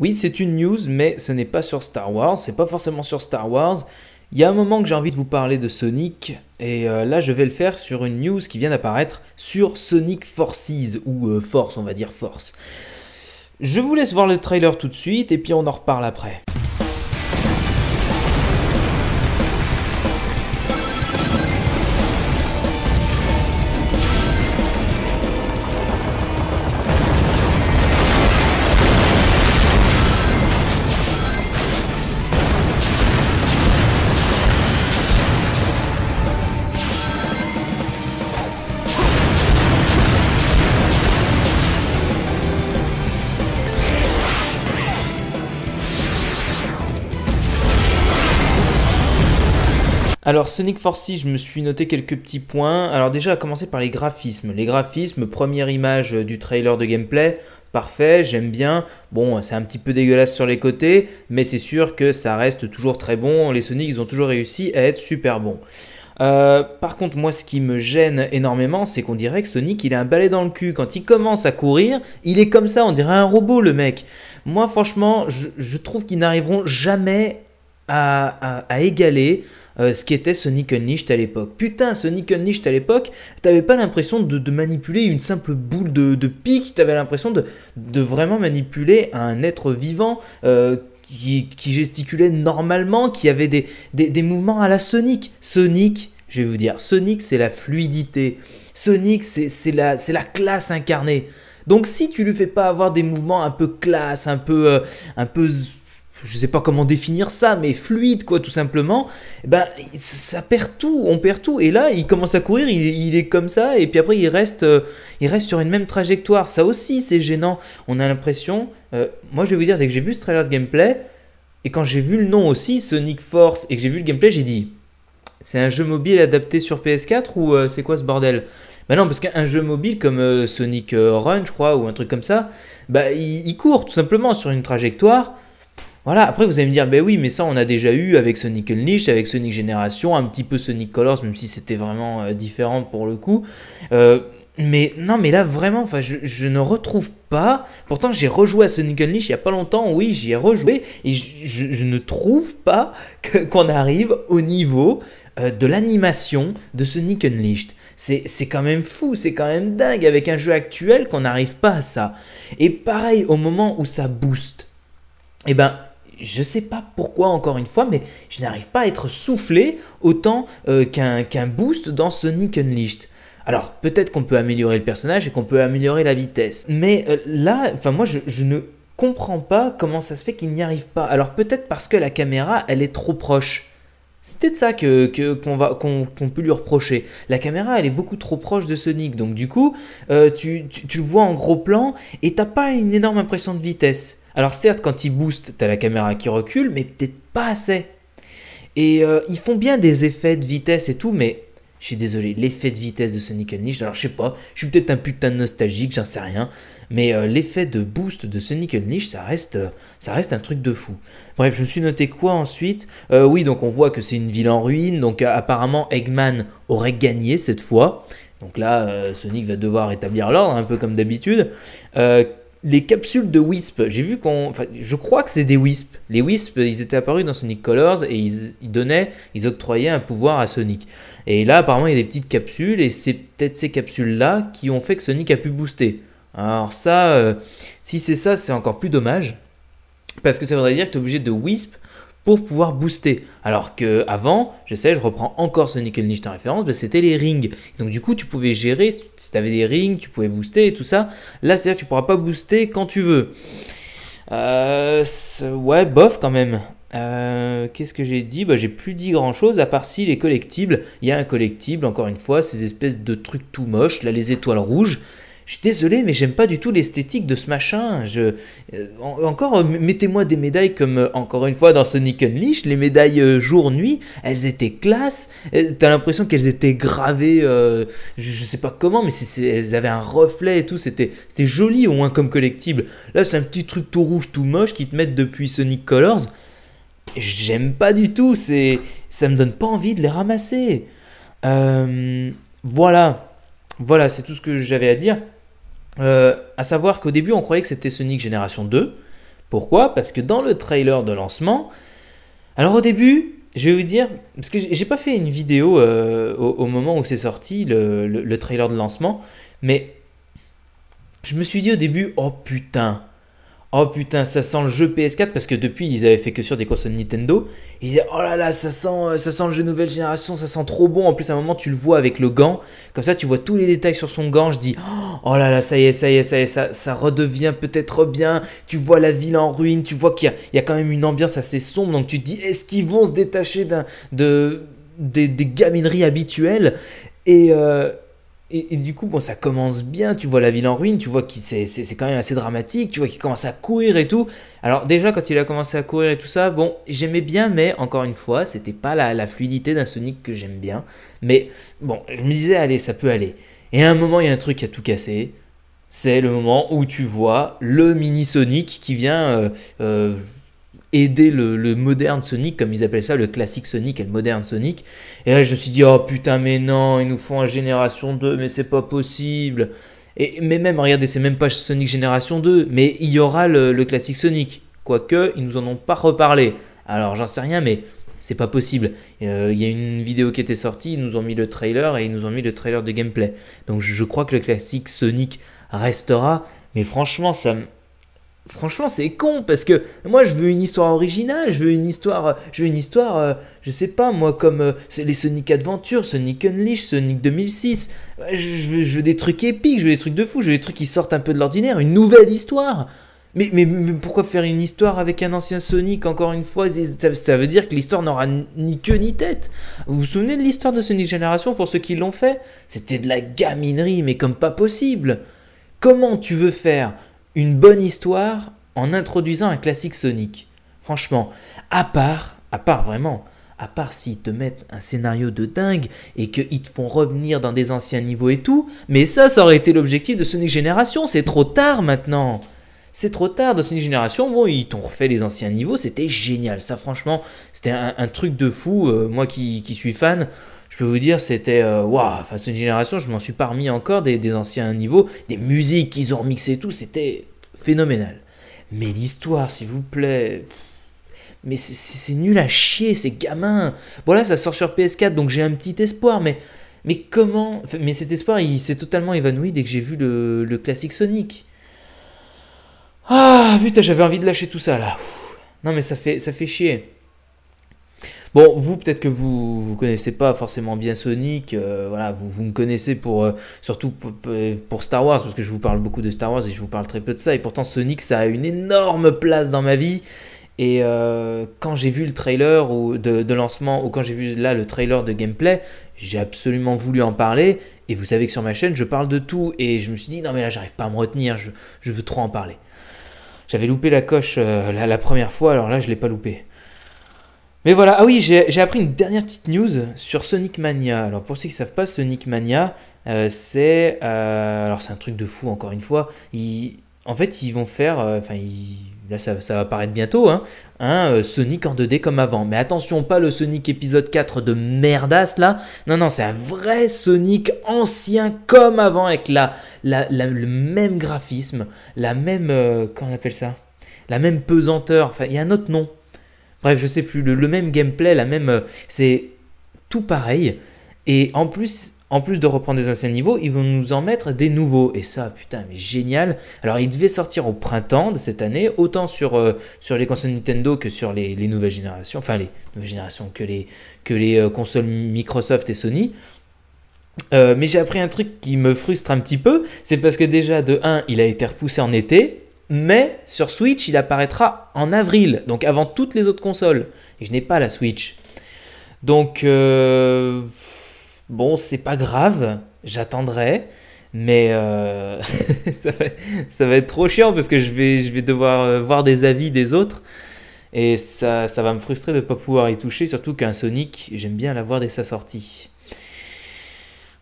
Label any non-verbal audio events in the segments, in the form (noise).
Oui, c'est une news, mais ce n'est pas sur Star Wars, c'est pas forcément sur Star Wars. Il y a un moment que j'ai envie de vous parler de Sonic, et euh, là je vais le faire sur une news qui vient d'apparaître sur Sonic Forces, ou euh, Force, on va dire Force. Je vous laisse voir le trailer tout de suite, et puis on en reparle après. Alors Sonic Forces, je me suis noté quelques petits points. Alors déjà à commencer par les graphismes. Les graphismes, première image euh, du trailer de gameplay, parfait, j'aime bien. Bon, c'est un petit peu dégueulasse sur les côtés, mais c'est sûr que ça reste toujours très bon. Les Sonic, ils ont toujours réussi à être super bons. Euh, par contre, moi, ce qui me gêne énormément, c'est qu'on dirait que Sonic, il a un balai dans le cul. Quand il commence à courir, il est comme ça, on dirait un robot, le mec. Moi, franchement, je, je trouve qu'ils n'arriveront jamais à, égaler euh, ce qui était Sonic Unleashed à l'époque. Putain, Sonic Unleashed à l'époque, t'avais pas l'impression de, manipuler une simple boule de, de pique, t'avais l'impression de, vraiment manipuler un être vivant euh, qui, gesticulait normalement, qui avait des, mouvements à la Sonic. Sonic, je vais vous dire, Sonic c'est la fluidité. Sonic c'est la, la classe incarnée. Donc si tu lui fais pas avoir des mouvements un peu classe, un peu, euh, un peu je sais pas comment définir ça, mais fluide, quoi, tout simplement, eh ben, ça perd tout, on perd tout. Et là, il commence à courir, il, est comme ça, et puis après, il reste, euh, il reste sur une même trajectoire. Ça aussi, c'est gênant. On a l'impression, euh, moi, je vais vous dire, dès que j'ai vu ce trailer de gameplay, et quand j'ai vu le nom aussi, Sonic Force, et que j'ai vu le gameplay, j'ai dit, c'est un jeu mobile adapté sur PS4 ou euh, c'est quoi ce bordel ben non, parce qu'un jeu mobile comme Sonic Run, je crois, ou un truc comme ça, bah, il, il court tout simplement sur une trajectoire. Voilà, après vous allez me dire, ben oui, mais ça on a déjà eu avec Sonic Unleashed, avec Sonic Generation, un petit peu Sonic Colors, même si c'était vraiment euh, différent pour le coup. Euh, mais non, mais là vraiment, enfin, je, ne retrouve pas. Pourtant, j'ai rejoué à Sonic Unleashed il y a pas longtemps. Oui, j'y ai rejoué et je, ne trouve pas qu'on arrive au niveau euh, de l'animation de Sonic Unleashed. C'est quand même fou, c'est quand même dingue avec un jeu actuel qu'on n'arrive pas à ça. Et pareil, au moment où ça booste, et eh ben je sais pas pourquoi encore une fois, mais je n'arrive pas à être soufflé autant euh, qu'un boost dans Sonic Unleashed. Alors peut-être qu'on peut améliorer le personnage et qu'on peut améliorer la vitesse, mais euh, là, enfin moi je, ne comprends pas comment ça se fait qu'il n'y arrive pas. Alors peut-être parce que la caméra elle est trop proche. C'est peut-être ça que, qu'on, va, qu'on, peut lui reprocher. La caméra, elle est beaucoup trop proche de Sonic, donc du coup, euh, tu, tu, le vois en gros plan et t'as pas une énorme impression de vitesse. Alors certes, quand ils boostent, t'as la caméra qui recule, mais peut-être pas assez. Et euh, ils font bien des effets de vitesse et tout, mais je suis désolé, l'effet de vitesse de Sonic Unleashed, alors je sais pas, je suis peut-être un putain de nostalgique, j'en sais rien, mais euh, l'effet de boost de Sonic Unleashed, ça reste, euh, ça reste un truc de fou. Bref, je me suis noté quoi ensuite Oui, donc on voit que c'est une ville en ruine, donc apparemment Eggman aurait gagné cette fois. Donc là, Sonic va devoir établir l'ordre, un peu comme d'habitude les capsules de Wisp, j'ai vu qu'on. Enfin, je crois que c'est des Wisp. Les Wisp, ils étaient apparus dans Sonic Colors et ils, donnaient, ils octroyaient un pouvoir à Sonic. Et là, apparemment, il y a des petites capsules et c'est peut-être ces capsules-là qui ont fait que Sonic a pu booster. Alors, ça, euh, si c'est ça, c'est encore plus dommage. Parce que ça voudrait dire que tu es obligé de Wisp pour pouvoir booster. Alors que avant, j'essaie, je reprends encore ce nickel niche en référence, bah, c'était les rings. Donc du coup, tu pouvais gérer, si tu avais des rings, tu pouvais booster et tout ça. Là, c'est-à-dire tu pourras pas booster quand tu veux. Euh, ouais, bof quand même. Euh, qu'est-ce que j'ai dit bah, J'ai plus dit grand-chose, à part si les collectibles. Il y a un collectible, encore une fois, ces espèces de trucs tout moches, là les étoiles rouges. Je suis désolé, mais j'aime pas du tout l'esthétique de ce machin. Je... Euh, encore, euh, mettez-moi des médailles comme, euh, encore une fois, dans Sonic Unleashed, les médailles jour-nuit, elles étaient classe. T'as l'impression qu'elles étaient gravées, je, sais pas comment, mais c'est, elles avaient un reflet et tout. C'était, c'était joli, au moins comme collectible. Là, c'est un petit truc tout rouge, tout moche, qui te mettent depuis Sonic Colors. J'aime pas du tout, c'est, ça me donne pas envie de les ramasser. voilà, voilà, c'est tout ce que j'avais à dire. Euh, à savoir qu'au début, on croyait que c'était Sonic Génération 2. Pourquoi Parce que dans le trailer de lancement, alors au début, je vais vous dire, parce que j'ai pas fait une vidéo euh, au, moment où c'est sorti le, trailer de lancement, mais je me suis dit au début, oh putain, Oh putain, ça sent le jeu PS4 parce que depuis ils avaient fait que sur des consoles Nintendo. Ils disaient oh là là, ça sent, euh, ça sent le jeu nouvelle génération, ça sent trop bon. En plus, à un moment, tu le vois avec le gant, comme ça, tu vois tous les détails sur son gant. Je dis oh là là, ça y est, ça y est, ça y est, ça, redevient peut-être bien. Tu vois la ville en ruine, tu vois qu'il y, a quand même une ambiance assez sombre. Donc tu te dis est-ce qu'ils vont se détacher de, des, gamineries habituelles et euh, et, du coup, bon, ça commence bien, tu vois la ville en ruine, tu vois que c'est quand même assez dramatique, tu vois qu'il commence à courir et tout. Alors déjà, quand il a commencé à courir et tout ça, bon, j'aimais bien, mais encore une fois, c'était pas la, fluidité d'un Sonic que j'aime bien. Mais bon, je me disais, allez, ça peut aller. Et à un moment, il y a un truc qui a tout cassé. C'est le moment où tu vois le mini Sonic qui vient... Euh, euh, aider le, moderne Sonic, comme ils appellent ça, le classique Sonic et le moderne Sonic. Et là, je me suis dit, oh putain, mais non, ils nous font un Génération 2, mais c'est pas possible. Et, mais même, regardez, c'est même pas Sonic Génération 2, mais il y aura le, classique Sonic. Quoique, ils nous en ont pas reparlé. Alors, j'en sais rien, mais c'est pas possible. Euh, il y a une vidéo qui était sortie, ils nous ont mis le trailer et ils nous ont mis le trailer de gameplay. Donc, je, crois que le classique Sonic restera, mais franchement, ça me Franchement, c'est con parce que moi je veux une histoire originale, je veux une histoire, euh, je veux une histoire, euh, je sais pas moi comme euh, les Sonic Adventure, Sonic Unleash, Sonic 2006. Je veux, des trucs épiques, je veux des trucs de fou, je veux des trucs qui sortent un peu de l'ordinaire, une nouvelle histoire. Mais, mais, pourquoi faire une histoire avec un ancien Sonic Encore une fois, ça, veut dire que l'histoire n'aura ni queue ni tête. Vous vous souvenez de l'histoire de Sonic Génération pour ceux qui l'ont fait C'était de la gaminerie, mais comme pas possible. Comment tu veux faire une bonne histoire en introduisant un classique Sonic. Franchement, à part, à part vraiment, à part s'ils te mettent un scénario de dingue et qu'ils te font revenir dans des anciens niveaux et tout, mais ça, ça aurait été l'objectif de Sonic Génération, c'est trop tard maintenant c'est trop tard dans Sonic génération. Bon, ils t'ont refait les anciens niveaux, c'était génial. Ça, franchement, c'était un, truc de fou. Euh, moi qui, suis fan, je peux vous dire, c'était euh, waouh, wow, une génération, je m'en suis pas remis encore des, anciens niveaux, des musiques qu'ils ont remixées et tout, c'était phénoménal. Mais l'histoire, s'il vous plaît. Mais c'est nul à chier, c'est gamins. Bon là, ça sort sur PS4, donc j'ai un petit espoir, mais, mais comment... Mais cet espoir, il s'est totalement évanoui dès que j'ai vu le, le classique Sonic. Ah, putain, j'avais envie de lâcher tout ça, là. Non, mais ça fait, ça fait chier. Bon, vous, peut-être que vous ne connaissez pas forcément bien Sonic, euh, voilà, vous, me connaissez pour euh, surtout pour, Star Wars, parce que je vous parle beaucoup de Star Wars et je vous parle très peu de ça, et pourtant Sonic, ça a une énorme place dans ma vie. Et euh, quand j'ai vu le trailer ou de, lancement, ou quand j'ai vu là le trailer de gameplay, j'ai absolument voulu en parler. Et vous savez que sur ma chaîne, je parle de tout. Et je me suis dit, non mais là, j'arrive pas à me retenir, je, veux trop en parler. J'avais loupé la coche la, la, première fois, alors là, je ne l'ai pas loupé. Mais voilà, ah oui, j'ai appris une dernière petite news sur Sonic Mania. Alors pour ceux qui ne savent pas, Sonic Mania, euh, c'est... Euh, alors c'est un truc de fou, encore une fois. en fait, ils vont faire... Euh, enfin, là ça, va apparaître bientôt, hein, Sonic en 2D comme avant. Mais attention, pas le Sonic épisode 4 de merdasse là, non, non, c'est un vrai Sonic ancien comme avant, avec la, le même graphisme, la même, comment on appelle ça La même pesanteur, enfin il y a un autre nom, Bref, je sais plus, le, même gameplay, la même. Euh, c'est tout pareil. Et en plus, en plus de reprendre des anciens niveaux, ils vont nous en mettre des nouveaux. Et ça, putain, mais génial. Alors, il devait sortir au printemps de cette année, autant sur, euh, sur les consoles Nintendo que sur les, nouvelles générations, enfin les nouvelles générations que les, que les euh, consoles Microsoft et Sony. mais j'ai appris un truc qui me frustre un petit peu, c'est parce que déjà de 1, il a été repoussé en été, mais sur Switch, il apparaîtra en avril, donc avant toutes les autres consoles. Et je n'ai pas la Switch. Donc, euh, bon, c'est pas grave, j'attendrai. Mais euh, (laughs) ça, va, être trop chiant parce que je vais, devoir euh, voir des avis des autres. Et ça, va me frustrer de ne pas pouvoir y toucher, surtout qu'un Sonic, j'aime bien l'avoir dès sa sortie.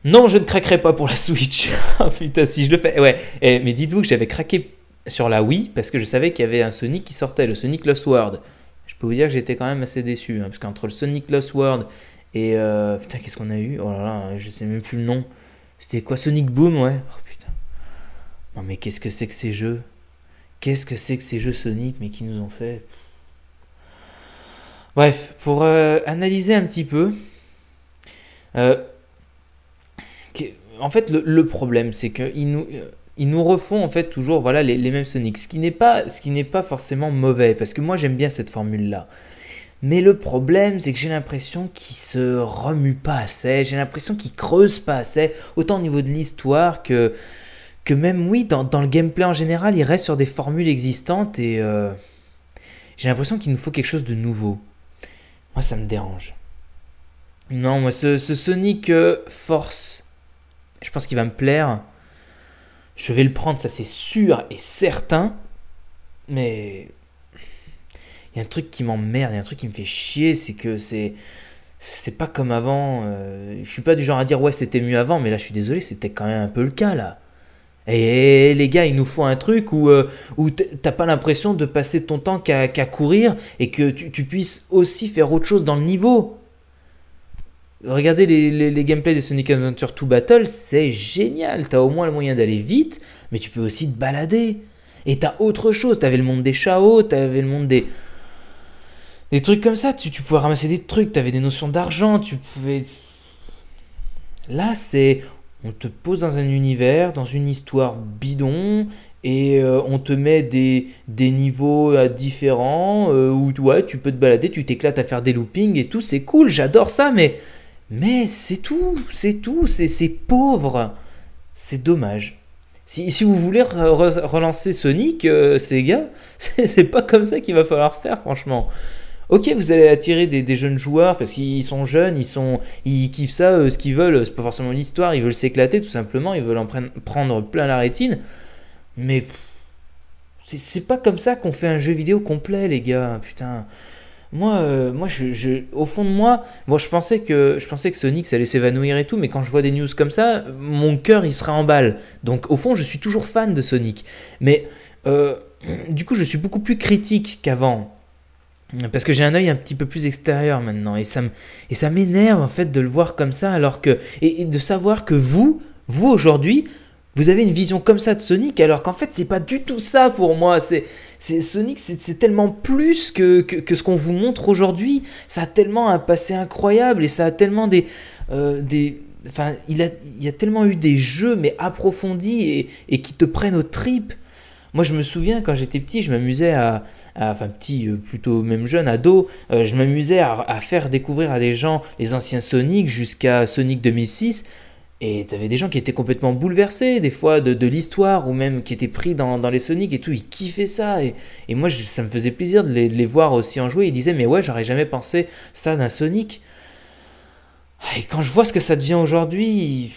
Non, je ne craquerai pas pour la (laughs) Switch. Ah, putain, si je le fais. Ouais, eh, mais dites-vous que j'avais craqué sur la Wii parce que je savais qu'il y avait un Sonic qui sortait, le Sonic Lost World. Je peux vous dire que j'étais quand même assez déçu, hein, parce qu'entre le Sonic Lost World et... Euh, putain, qu'est-ce qu'on a eu Oh là là, je sais même plus le nom. C'était quoi Sonic Boom, ouais Oh putain. Non mais qu'est-ce que c'est que ces jeux Qu'est-ce que c'est que ces jeux Sonic, mais qui nous ont fait Bref, pour euh, analyser un petit peu... Euh, en fait, le, problème, c'est que... nous, ils nous refont en fait toujours voilà les, mêmes Sonic, ce qui n'est pas ce qui n'est pas forcément mauvais parce que moi j'aime bien cette formule là. Mais le problème, c'est que j'ai l'impression qu'il se remue pas assez, j'ai l'impression ne creuse pas assez, autant au niveau de l'histoire que, que même, oui, dans, le gameplay en général, il reste sur des formules existantes et euh, j'ai l'impression qu'il nous faut quelque chose de nouveau. Moi, ça me dérange. Non, moi, ce, Sonic euh, Force, je pense qu'il va me plaire. Je vais le prendre, ça c'est sûr et certain. Mais il y a un truc qui m'emmerde, il y a un truc qui me fait chier, c'est que c'est c'est pas comme avant. Euh, je suis pas du genre à dire ouais c'était mieux avant, mais là je suis désolé, c'était quand même un peu le cas là. Et, les gars, il nous faut un truc où, euh, t'as pas l'impression de passer ton temps qu'à courir et que tu, tu puisses aussi faire autre chose dans le niveau. Regardez les, les, gameplays des Sonic Adventure 2 Battle, c'est génial. T'as au moins le moyen d'aller vite, mais tu peux aussi te balader. Et t'as autre chose. T'avais le monde des chaos, t'avais le monde des. Des trucs comme ça. Tu, pouvais ramasser des trucs, t'avais des notions d'argent, tu pouvais. Là, c'est. On te pose dans un univers, dans une histoire bidon, et euh, on te met des, niveaux euh, différents euh, où tu peux te balader, tu t'éclates à faire des loopings et tout, c'est cool, j'adore ça, mais mais c'est tout, c'est tout, c'est pauvre. C'est dommage. Si, vous voulez relancer Sonic, euh, (laughs) ces gars, c'est pas comme ça qu'il va falloir faire, franchement. Ok, vous allez attirer des, jeunes joueurs parce qu'ils sont jeunes, ils, sont, ils kiffent ça, euh, ce qu'ils veulent, c'est pas forcément histoire, ils veulent s'éclater tout simplement, ils veulent en prendre plein la rétine. Mais c'est pas comme ça qu'on fait un jeu vidéo complet, les gars, putain moi, euh, moi je, au fond de moi, bon, je pensais que, je pensais que Sonic, allait s'évanouir et tout, mais quand je vois des news comme ça, mon cœur, il sera en balle. Donc, au fond, je suis toujours fan de Sonic. Mais, euh, du coup, je suis beaucoup plus critique qu'avant. Parce que j'ai un œil un petit peu plus extérieur maintenant. Et ça, et ça m'énerve, en fait, de le voir comme ça, alors que. et de savoir que vous, vous, aujourd'hui, vous avez une vision comme ça de Sonic alors qu'en fait c'est pas du tout ça pour moi. C'est Sonic, c'est tellement plus que, ce qu'on vous montre aujourd'hui. Ça a tellement un passé incroyable et ça a tellement des, euh, des enfin il a, il y a tellement eu des jeux mais approfondis et, qui te prennent aux tripes. Moi, je me souviens quand j'étais petit, je m'amusais à, enfin petit, euh, plutôt même jeune, ado, euh, je m'amusais à, à, faire découvrir à des gens les anciens Sonic jusqu'à Sonic 2006. Et t'avais des gens qui étaient complètement bouleversés, des fois de, l'histoire, ou même qui étaient pris dans, les Sonic et tout, ils kiffaient ça. Et, moi, ça me faisait plaisir de les, voir aussi en jouer. Ils disaient, mais ouais, j'aurais jamais pensé ça d'un Sonic. Et quand je vois ce que ça devient aujourd'hui,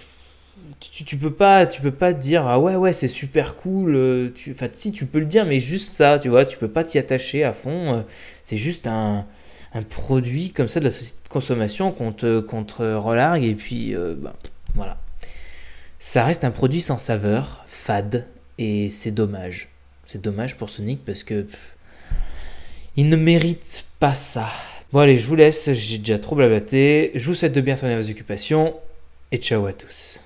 tu, tu, peux pas tu peux pas te dire, ah ouais, ouais, c'est super cool. Euh, tu, enfin, si, tu peux le dire, mais juste ça, tu vois, tu peux pas t'y attacher à fond. Euh, c'est juste un produit comme ça de la société de consommation qu'on contre et puis euh, ben, voilà. Ça reste un produit sans saveur, fade, et c'est dommage. C'est dommage pour Sonic parce que. il ne mérite pas ça. Bon allez, je vous laisse, j'ai déjà trop blablaté. Je vous souhaite de bien tourner vos occupations et ciao à tous.